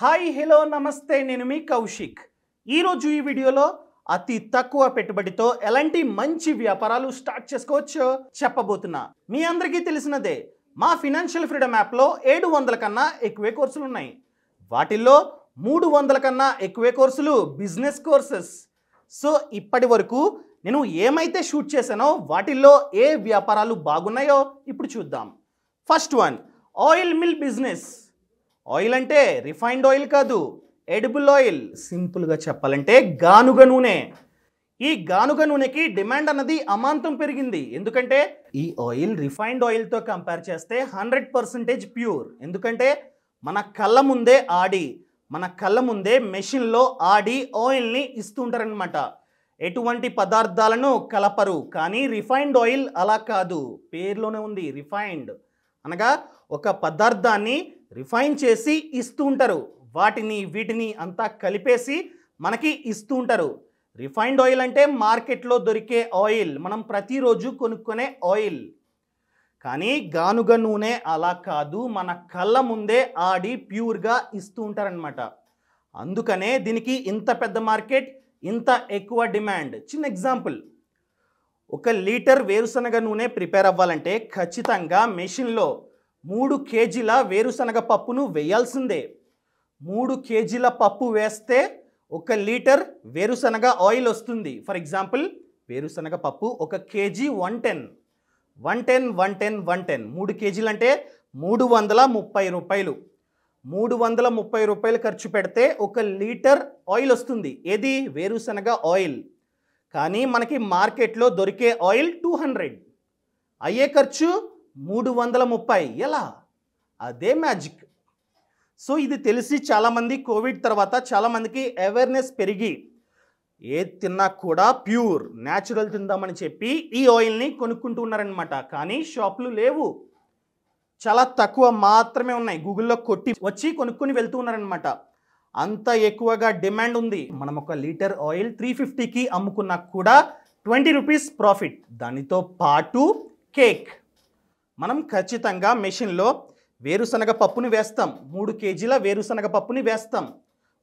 hi hello నమస్తే నేను మీ కౌశిక్ ఈరోజు ఈ వీడియోలో అతి తక్కువ పెట్టుబడితో ఎలాంటి మంచి వ్యాపారాలు స్టార్ట్ చేసుకోవచ్చో చెప్పబోతున్నా మీ అందరికీ తెలిసినదే మా ఫినాన్షియల్ ఫ్రీడమ్ యాప్లో ఏడు వందల కన్నా ఎక్కువే కోర్సులు ఉన్నాయి వాటిల్లో మూడు వందల కన్నా ఎక్కువే కోర్సులు బిజినెస్ కోర్సెస్ సో ఇప్పటి వరకు నేను ఏమైతే షూట్ చేశానో వాటిల్లో ఏ వ్యాపారాలు బాగున్నాయో ఇప్పుడు చూద్దాం first one oil mill business oil అంటే రిఫైన్డ్ ఆయిల్ కాదు ఎడిబుల్ ఆయిల్ సింపుల్గా చెప్పాలంటే గానుగ నూనె ఈ గానుగ నూనెకి డిమాండ్ అన్నది అమాంతం పెరిగింది ఎందుకంటే ఈ ఆయిల్ రిఫైన్డ్ ఆయిల్తో కంపేర్ చేస్తే హండ్రెడ్ పర్సెంటేజ్ ప్యూర్ ఎందుకంటే మన కళ్ళ ముందే ఆడి మన కళ్ళ ముందే మెషిన్లో ఆడి ఆయిల్ని ఇస్తుంటారనమాట ఎటువంటి పదార్థాలను కలపరు కానీ రిఫైన్డ్ ఆయిల్ అలా కాదు పేర్లోనే ఉంది రిఫైన్డ్ అనగా ఒక పదార్థాన్ని రిఫైన్ చేసి ఇస్తూ ఉంటారు వాటిని వీటిని అంతా కలిపేసి మనకి ఇస్తూ ఉంటారు రిఫైన్డ్ ఆయిల్ అంటే మార్కెట్లో దొరికే ఆయిల్ మనం ప్రతిరోజు కొనుక్కునే ఆయిల్ కానీ గానుగ నూనె అలా కాదు మన కళ్ళ ముందే ఆడి ప్యూర్గా ఇస్తూ ఉంటారనమాట అందుకనే దీనికి ఇంత పెద్ద మార్కెట్ ఇంత ఎక్కువ డిమాండ్ చిన్న ఎగ్జాంపుల్ ఒక లీటర్ వేరుశనగ నూనె ప్రిపేర్ అవ్వాలంటే ఖచ్చితంగా మెషిన్లో మూడు కేజీల వేరుశనగ పప్పును వేయాల్సిందే మూడు కేజీల పప్పు వేస్తే ఒక లీటర్ వేరుశనగ ఆయిల్ వస్తుంది ఫర్ ఎగ్జాంపుల్ వేరుశనగ పప్పు ఒక KG one ten one ten one ten one ten మూడు కేజీలు అంటే మూడు వందల ముప్పై రూపాయలు మూడు వందల ముప్పై రూపాయలు ఖర్చు పెడితే ఒక లీటర్ ఆయిల్ వస్తుంది ఏది వేరుశనగ ఆయిల్ కానీ మనకి మార్కెట్లో దొరికే ఆయిల్ టూ హండ్రెడ్ అయ్యే ఖర్చు మూడు వందల ముప్పై ఎలా అదే మ్యాజిక్ సో ఇది తెలిసి చాలామంది కోవిడ్ తర్వాత చాలామందికి అవేర్నెస్ పెరిగి ఏది తిన్నా కూడా ప్యూర్ న్యాచురల్ తిందామని చెప్పి ఈ ఆయిల్ని కొనుక్కుంటూ ఉన్నారనమాట కానీ షాపులు లేవు చాలా తక్కువ మాత్రమే ఉన్నాయి గూగుల్లో కొట్టి వచ్చి కొనుక్కుని వెళ్తూ ఉన్నారనమాట అంత ఎక్కువగా డిమాండ్ ఉంది మనం ఒక లీటర్ ఆయిల్ త్రీ ఫిఫ్టీకి అమ్ముకున్నా కూడా ట్వంటీ రూపీస్ ప్రాఫిట్ దానితో పాటు కేక్ మనం ఖచ్చితంగా మెషిన్లో వేరుశనగ పప్పుని వేస్తాం మూడు కేజీల వేరుశనగ పప్పుని వేస్తాం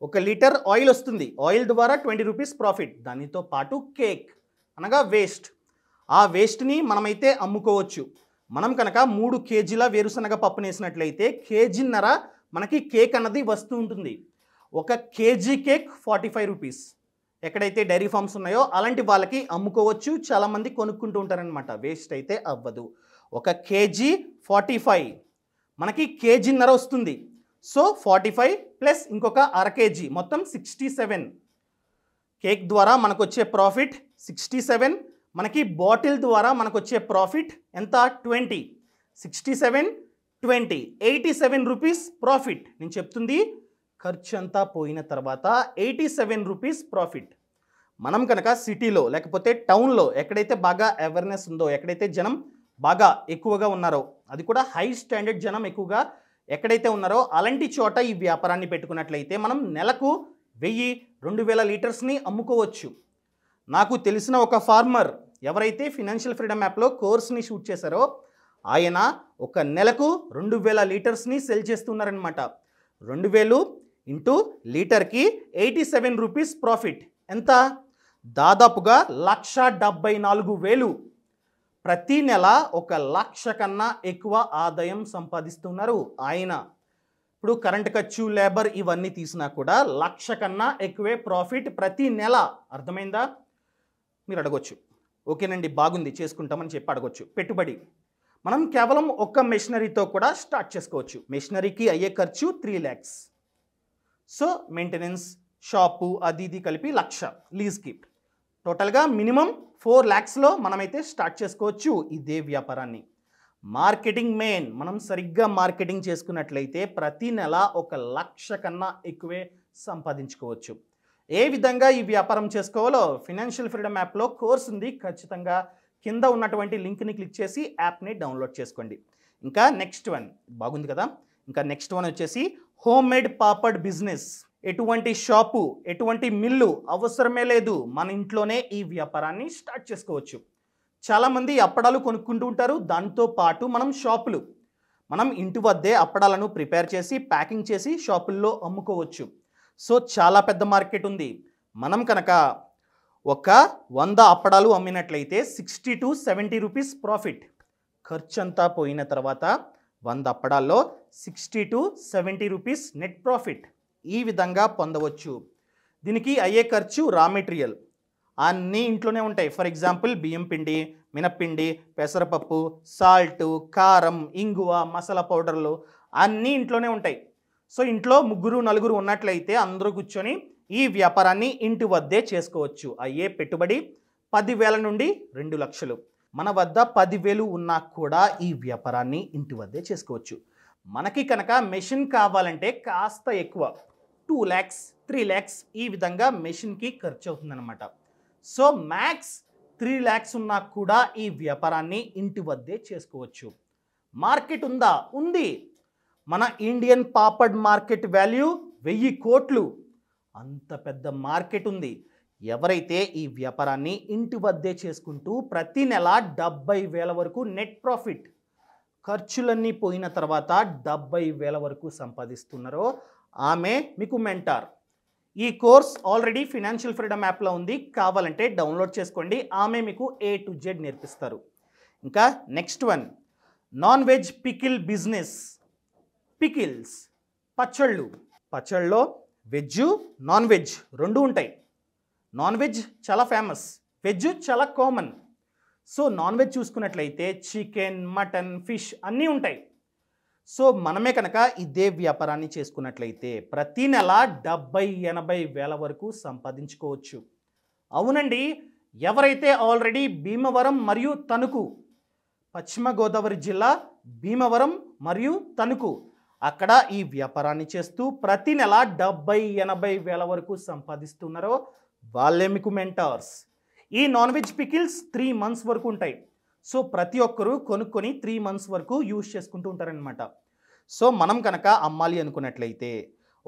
ఒక లీటర్ ఆయిల్ వస్తుంది ఆయిల్ ద్వారా ట్వంటీ రూపీస్ ప్రాఫిట్ దానితో పాటు కేక్ అనగా వేస్ట్ ఆ వేస్ట్ని మనమైతే అమ్ముకోవచ్చు మనం కనుక మూడు కేజీల వేరుశనగ పప్పుని వేసినట్లయితే కేజీన్నర మనకి కేక్ అన్నది వస్తూ ఉంటుంది ఒక KG cake forty five rupees ఎక్కడైతే డైరీ ఫార్మ్స్ ఉన్నాయో అలాంటి వాళ్ళకి అమ్ముకోవచ్చు చాలామంది కొనుక్కుంటూ ఉంటారనమాట వేస్ట్ అయితే అవ్వదు ఒక కేజీ ఫార్టీ ఫైవ్ మనకి కేజీన్నర వస్తుంది సో ఫార్టీ ఫైవ్ ప్లస్ ఇంకొక అర కేజీ మొత్తం సిక్స్టీ సెవెన్ కేక్ ద్వారా మనకు వచ్చే ప్రాఫిట్ సిక్స్టీ సెవెన్ మనకి బాటిల్ ద్వారా మనకు వచ్చే ప్రాఫిట్ ఎంత twenty sixty seven twenty eighty seven rupees profit నేను చెప్తుంది ఖర్చు అంతా పోయిన తర్వాత ఎయిటీ సెవెన్ రూపీస్ ప్రాఫిట్ మనం కనుక సిటీలో లేకపోతే టౌన్లో ఎక్కడైతే బాగా అవేర్నెస్ ఉందో ఎక్కడైతే జనం బాగా ఎక్కువగా ఉన్నారో అది కూడా హై స్టాండర్డ్ జనం ఎక్కువగా ఎక్కడైతే ఉన్నారో అలాంటి చోట ఈ వ్యాపారాన్ని పెట్టుకున్నట్లయితే మనం నెలకు వెయ్యి రెండు వేల లీటర్స్ని అమ్ముకోవచ్చు నాకు తెలిసిన ఒక ఫార్మర్ ఎవరైతే ఫినాన్షియల్ ఫ్రీడమ్ యాప్లో కోర్స్ని షూట్ చేశారో ఆయన ఒక నెలకు రెండు వేల లీటర్స్ని సెల్ చేస్తున్నారనమాట రెండు వేలు ఇంటూ లీటర్కి ఎయిటీ సెవెన్ రూపీస్ ప్రాఫిట్ ఎంత దాదాపుగా లక్ష డెబ్బై నాలుగు వేలు ప్రతీ నెల ఒక లక్ష కన్నా ఎక్కువ ఆదాయం సంపాదిస్తున్నారు ఆయన ఇప్పుడు కరెంట్ ఖర్చు లేబర్ ఇవన్నీ తీసినా కూడా లక్ష కన్నా ఎక్కువే ప్రాఫిట్ ప్రతి నెల అర్థమైందా మీరు అడగచ్చు ఓకేనండి బాగుంది చేసుకుంటామని చెప్పి అడగచ్చు పెట్టుబడి మనం కేవలం ఒక్క మెషినరీతో కూడా స్టార్ట్ చేసుకోవచ్చు మెషినరీకి అయ్యే ఖర్చు three lakhs so maintenance shop అది ఇది కలిపి లక్ష లీజ్కి టోటల్గా మినిమం ఫోర్ ల్యాక్స్లో మనమైతే స్టార్ట్ చేసుకోవచ్చు ఇదే వ్యాపారాన్ని మార్కెటింగ్ మెయిన్ మనం సరిగ్గా మార్కెటింగ్ చేసుకున్నట్లయితే ప్రతి నెల ఒక లక్ష కన్నా ఎక్కువే సంపాదించుకోవచ్చు ఏ విధంగా ఈ వ్యాపారం చేసుకోవాలో ఫినాన్షియల్ ఫ్రీడమ్ యాప్లో కోర్స్ ఉంది ఖచ్చితంగా కింద ఉన్నటువంటి లింక్ని క్లిక్ చేసి యాప్ని డౌన్లోడ్ చేసుకోండి ఇంకా నెక్స్ట్ వన్ బాగుంది కదా ఇంకా నెక్స్ట్ వన్ వచ్చేసి హోమ్ మేడ్ పాపడ్ బిజినెస్ ఎటువంటి షాపు ఎటువంటి మిల్లు అవసరమే లేదు మన ఇంట్లోనే ఈ వ్యాపారాన్ని స్టార్ట్ చేసుకోవచ్చు చాలామంది అప్పడాలు కొనుక్కుంటూ ఉంటారు దాంతో పాటు మనం షాపులు మనం ఇంటి వద్దే అప్పడాలను ప్రిపేర్ చేసి ప్యాకింగ్ చేసి షాపుల్లో అమ్ముకోవచ్చు సో చాలా పెద్ద మార్కెట్ ఉంది మనం కనుక ఒక వంద అప్పడాలు అమ్మినట్లయితే sixty to seventy rupees profit ఖర్చు అంతా పోయిన తర్వాత వంద అప్పడాల్లో sixty to seventy rupees net profit ఈ విధంగా పొందవచ్చు దీనికి అయ్యే ఖర్చు రా మెటీరియల్ అన్నీ ఇంట్లోనే ఉంటాయి ఫర్ ఎగ్జాంపుల్ బియ్యం పిండి మినప్పిండి పెసరపప్పు సాల్ట్ కారం ఇంగువ మసాలా పౌడర్లు అన్నీ ఇంట్లోనే ఉంటాయి సో ఇంట్లో ముగ్గురు నలుగురు ఉన్నట్లయితే అందరూ కూర్చొని ఈ వ్యాపారాన్ని ఇంటి వద్దే చేసుకోవచ్చు అయ్యే పెట్టుబడి పదివేల నుండి రెండు లక్షలు మన వద్ద పదివేలు ఉన్నా కూడా ఈ వ్యాపారాన్ని ఇంటి వద్దే చేసుకోవచ్చు మనకి కనుక మెషిన్ కావాలంటే కాస్త ఎక్కువ టూ ల్యాక్స్ త్రీ ల్యాక్స్ ఈ విధంగా మెషిన్కి ఖర్చు అవుతుందన్నమాట సో మ్యాక్స్ త్రీ ల్యాక్స్ ఉన్నా కూడా ఈ వ్యాపారాన్ని ఇంటి వద్దే చేసుకోవచ్చు మార్కెట్ ఉందా ఉంది మన ఇండియన్ పాపడ్ మార్కెట్ వాల్యూ వెయ్యి కోట్లు అంత పెద్ద మార్కెట్ ఉంది ఎవరైతే ఈ వ్యాపారాన్ని ఇంటి వద్దే చేసుకుంటూ ప్రతి నెల డెబ్బై వేల వరకు నెట్ ప్రాఫిట్ ఖర్చులన్నీ పోయిన తర్వాత డెబ్బై వేల వరకు సంపాదిస్తున్నారో ఆమె మీకు మెంటార్ ఈ కోర్స్ ఆల్రెడీ ఫినాన్షియల్ ఫ్రీడమ్ యాప్లో ఉంది కావాలంటే డౌన్లోడ్ చేసుకోండి ఆమె మీకు ఏ టు జెడ్ నేర్పిస్తారు ఇంకా next one non veg pickle business pickles పచ్చళ్ళు పచ్చళ్ళలో వెజ్ నాన్ వెజ్ రెండు ఉంటాయి నాన్ వెజ్ చాలా ఫేమస్ వెజ్ చాలా కామన్ సో నాన్ వెజ్ చూసుకున్నట్లయితే చికెన్ మటన్ ఫిష్ అన్నీ ఉంటాయి సో మనమే కనుక ఇదే వ్యాపారాన్ని చేసుకున్నట్లయితే ప్రతీ నెల డెబ్బై ఎనభై వేల వరకు సంపాదించుకోవచ్చు అవునండి ఎవరైతే ఆల్రెడీ భీమవరం మరియు తణుకు పశ్చిమ గోదావరి జిల్లా భీమవరం మరియు తణుకు అక్కడ ఈ వ్యాపారాన్ని చేస్తూ ప్రతి నెల డెబ్బై ఎనభై వేల వరకు సంపాదిస్తున్నారో వాళ్ళే మీకు మెంటార్స్ ఈ non veg pickles three months వరకు ఉంటాయి సో ప్రతి ఒక్కరూ కొనుక్కొని త్రీ మంత్స్ వరకు యూజ్ చేసుకుంటూ ఉంటారనమాట సో మనం కనుక అమ్మాలి అనుకున్నట్లయితే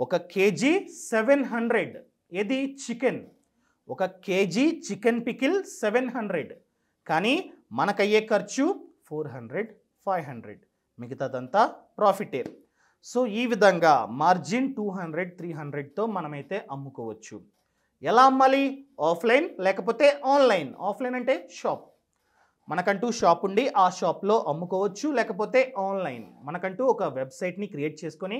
ఒక కేజీ సెవెన్ హండ్రెడ్ ఏది చికెన్ ఒక KG chicken pickle seven hundred కానీ మనకయ్యే ఖర్చు ఫోర్ హండ్రెడ్ ఫైవ్ హండ్రెడ్ మిగతాదంతా ప్రాఫిటే సో ఈ విధంగా మార్జిన్ టూ హండ్రెడ్ త్రీ హండ్రెడ్తో మనమైతే అమ్ముకోవచ్చు ఎలా అమ్మాలి ఆఫ్లైన్ లేకపోతే ఆన్లైన్ ఆఫ్లైన్ అంటే షాప్ మనకంటూ షాప్ ఉండి ఆ షాప్లో అమ్ముకోవచ్చు లేకపోతే ఆన్లైన్ మనకంటూ ఒక వెబ్సైట్ని క్రియేట్ చేసుకొని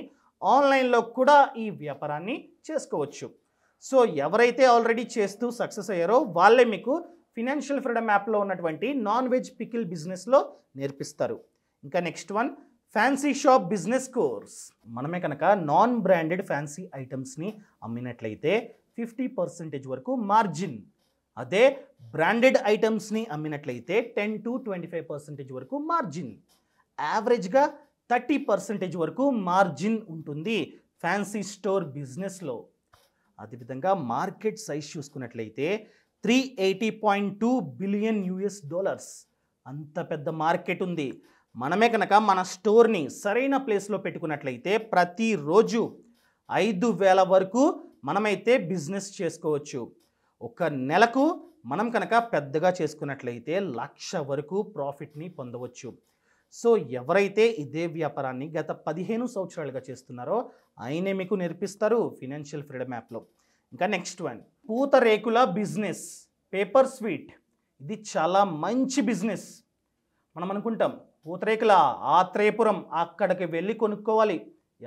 ఆన్లైన్లో కూడా ఈ వ్యాపారాన్ని చేసుకోవచ్చు సో ఎవరైతే ఆల్రెడీ చేస్తూ సక్సెస్ అయ్యారో వాళ్ళే మీకు ఫినాన్షియల్ ఫ్రీడమ్ యాప్లో ఉన్నటువంటి నాన్ వెజ్ పికిల్ బిజినెస్లో నేర్పిస్తారు ఇంకా next one fancy shop business course మనమే కనుక నాన్ బ్రాండెడ్ ఫ్యాన్సీ ఐటమ్స్ని అమ్మినట్లయితే ఫిఫ్టీ పర్సెంటేజ్ వరకు మార్జిన్ అదే బ్రాండెడ్ ఐటమ్స్ని అమ్మినట్లయితే ten to twenty five percentage వరకు మార్జిన్ యావరేజ్గా థర్టీ పర్సెంటేజ్ వరకు మార్జిన్ ఉంటుంది ఫ్యాన్సీ స్టోర్ బిజినెస్లో అదేవిధంగా మార్కెట్ సైజ్ చూసుకున్నట్లయితే three eighty point two billion US dollars అంత పెద్ద మార్కెట్ ఉంది మనమే కనుక మన స్టోర్ని సరైన ప్లేస్లో పెట్టుకున్నట్లయితే ప్రతిరోజు ఐదు వేల వరకు మనమైతే బిజినెస్ చేసుకోవచ్చు ఒక నెలకు మనం కనుక పెద్దగా చేసుకున్నట్లయితే లక్ష వరకు ప్రాఫిట్ని పొందవచ్చు సో ఎవరైతే ఇదే వ్యాపారాన్ని గత పదిహేను సంవత్సరాలుగా చేస్తున్నారో ఆయనే మీకు నేర్పిస్తారు ఫినాన్షియల్ ఫ్రీడమ్ యాప్లో ఇంకా నెక్స్ట్ వన్ పూత రేకుల బిజినెస్ పేపర్ స్వీట్ ఇది చాలా మంచి బిజినెస్ మనం అనుకుంటాం పూతరేకుల ఆత్రేయపురం అక్కడికి వెళ్ళి కొనుక్కోవాలి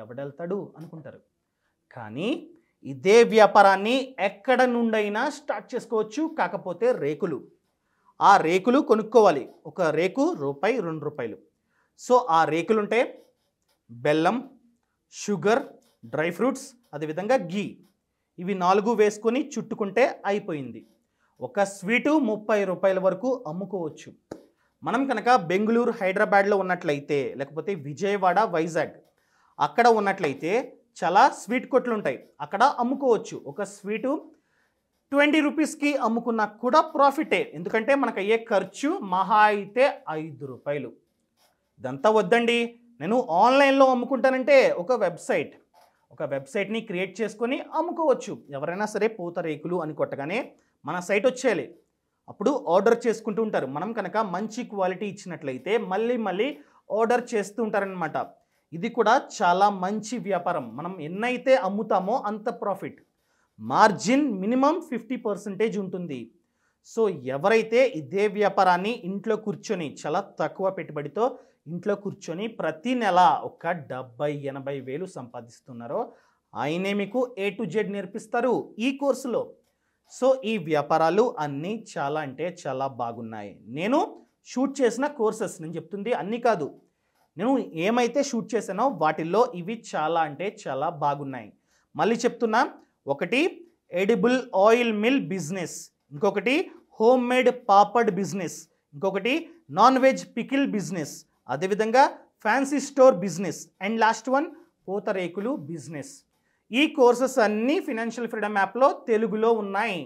ఎవడెళ్తాడు అనుకుంటారు కానీ ఇదే వ్యాపారాన్ని ఎక్కడ నుండైనా స్టార్ట్ చేసుకోవచ్చు కాకపోతే రేకులు ఆ రేకులు కొనుక్కోవాలి ఒక రేకు రూపాయి రెండు రూపాయలు సో ఆ రేకులు ఉంటే బెల్లం షుగర్ డ్రై ఫ్రూట్స్ అదేవిధంగా గీ ఇవి నాలుగు వేసుకొని చుట్టుకుంటే అయిపోయింది ఒక స్వీటు ముప్పై రూపాయల వరకు అమ్ముకోవచ్చు మనం కనుక బెంగళూరు హైదరాబాద్లో ఉన్నట్లయితే లేకపోతే విజయవాడ వైజాగ్ అక్కడ ఉన్నట్లయితే చాలా స్వీట్ కొట్లు ఉంటాయి అక్కడ అమ్ముకోవచ్చు ఒక స్వీటు ట్వంటీ రూపీస్కి అమ్ముకున్నా కూడా ప్రాఫిటే ఎందుకంటే మనకు అయ్యే ఖర్చు మహా అయితే ఐదు రూపాయలు ఇదంతా వద్దండి నేను ఆన్లైన్లో అమ్ముకుంటానంటే ఒక వెబ్సైట్ ఒక వెబ్సైట్ని క్రియేట్ చేసుకొని అమ్ముకోవచ్చు ఎవరైనా సరే పూత రేకులు అని కొట్టగానే మన సైట్ వచ్చేయాలి అప్పుడు ఆర్డర్ చేసుకుంటూ ఉంటారు మనం కనుక మంచి క్వాలిటీ ఇచ్చినట్లయితే మళ్ళీ మళ్ళీ ఆర్డర్ చేస్తూ ఉంటారనమాట ఇది కూడా చాలా మంచి వ్యాపారం మనం ఎన్నైతే అమ్ముతామో అంత profit margin minimum fifty percentage ఉంటుంది సో ఎవరైతే ఇదే వ్యాపారాన్ని ఇంట్లో కూర్చొని చాలా తక్కువ పెట్టుబడితో ఇంట్లో కూర్చొని ప్రతి నెల ఒక డెబ్బై ఎనభై వేలు సంపాదిస్తున్నారో ఆయనే మీకు ఏ టు జెడ్ నేర్పిస్తారు ఈ కోర్సులో సో ఈ వ్యాపారాలు అన్నీ చాలా అంటే చాలా బాగున్నాయి నేను షూట్ చేసిన కోర్సెస్ నేను చెప్తుంది అన్నీ కాదు నేను ఏమైతే షూట్ చేశానో వాటిల్లో ఇవి చాలా అంటే చాలా బాగున్నాయి మళ్ళీ చెప్తున్నా ఒకటి ఎడిబుల్ ఆయిల్ మిల్ బిజినెస్ ఇంకొకటి హోమ్ మేడ్ పాపడ్ బిజినెస్ ఇంకొకటి నాన్ వెజ్ పికిల్ బిజినెస్ అదేవిధంగా fancy store business and last one పూతరేకులు బిజినెస్ ఈ కోర్సెస్ అన్నీ ఫినాన్షియల్ ఫ్రీడమ్ యాప్లో తెలుగులో ఉన్నాయి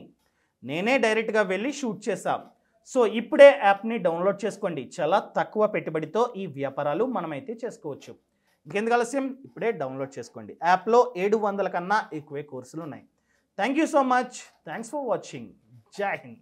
నేనే డైరెక్ట్గా వెళ్ళి షూట్ చేశాను సో ఇప్పుడే యాప్ని డౌన్లోడ్ చేసుకోండి చాలా తక్కువ పెట్టుబడితో ఈ వ్యాపారాలు మనమైతే చేసుకోవచ్చు ఇంకెందుకు ఆలస్యం ఇప్పుడే డౌన్లోడ్ చేసుకోండి యాప్లో ఏడు వందల కన్నా ఎక్కువే కోర్సులు ఉన్నాయి thank you so much thanks for watching జై హింద్